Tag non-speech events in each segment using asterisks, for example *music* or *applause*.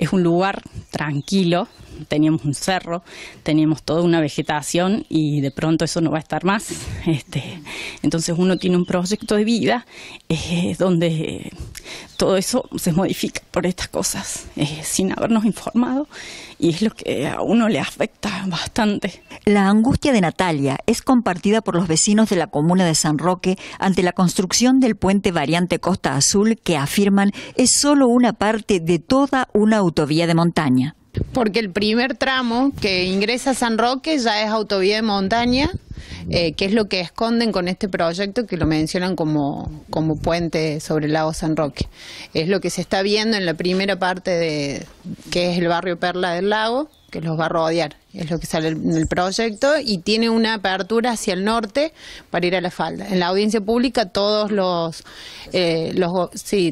Es un lugar tranquilo, teníamos un cerro, teníamos toda una vegetación y de pronto eso no va a estar más. *laughs* Este, entonces uno tiene un proyecto de vida eh, donde eh, todo eso se modifica por estas cosas, eh, sin habernos informado, y es lo que a uno le afecta bastante. La angustia de Natalia es compartida por los vecinos de la comuna de San Roque ante la construcción del puente variante Costa Azul que afirman es solo una parte de toda una autovía de montaña. Porque el primer tramo que ingresa a San Roque ya es autovía de montaña eh, qué es lo que esconden con este proyecto que lo mencionan como, como puente sobre el lago San Roque. Es lo que se está viendo en la primera parte de que es el barrio Perla del Lago, que los va a rodear, es lo que sale en el proyecto, y tiene una apertura hacia el norte para ir a la falda. En la audiencia pública todos los, eh,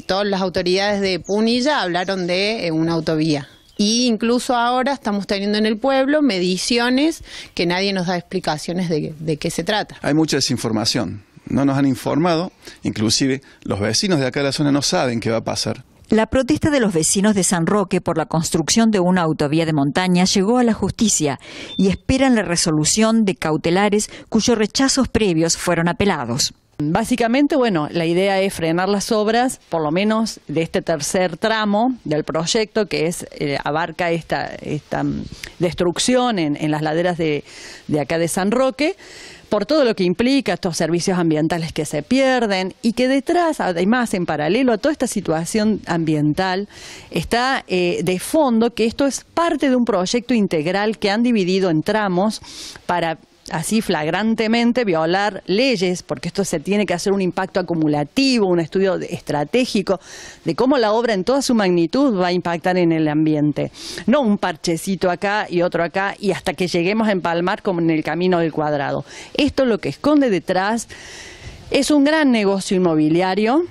todas las autoridades de Punilla hablaron de eh, una autovía. Y incluso ahora estamos teniendo en el pueblo mediciones que nadie nos da explicaciones de, qué se trata. Hay mucha desinformación. No nos han informado, inclusive los vecinos de acá de la zona no saben qué va a pasar. La protesta de los vecinos de San Roque por la construcción de una autovía de montaña llegó a la justicia y esperan la resolución de cautelares cuyos rechazos previos fueron apelados. Básicamente, bueno, la idea es frenar las obras, por lo menos de este tercer tramo del proyecto, que es eh, abarca esta, esta mm, destrucción en, en, las laderas de, de acá de San Roque, por todo lo que implica estos servicios ambientales que se pierden y que detrás, además, en paralelo a toda esta situación ambiental, está eh, de fondo que esto es parte de un proyecto integral que han dividido en tramos para así flagrantemente violar leyes, porque esto se tiene que hacer un impacto acumulativo, un estudio estratégico de cómo la obra en toda su magnitud va a impactar en el ambiente. No un parchecito acá y otro acá y hasta que lleguemos a empalmar como en el camino del cuadrado. Esto lo que esconde detrás es un gran negocio inmobiliario.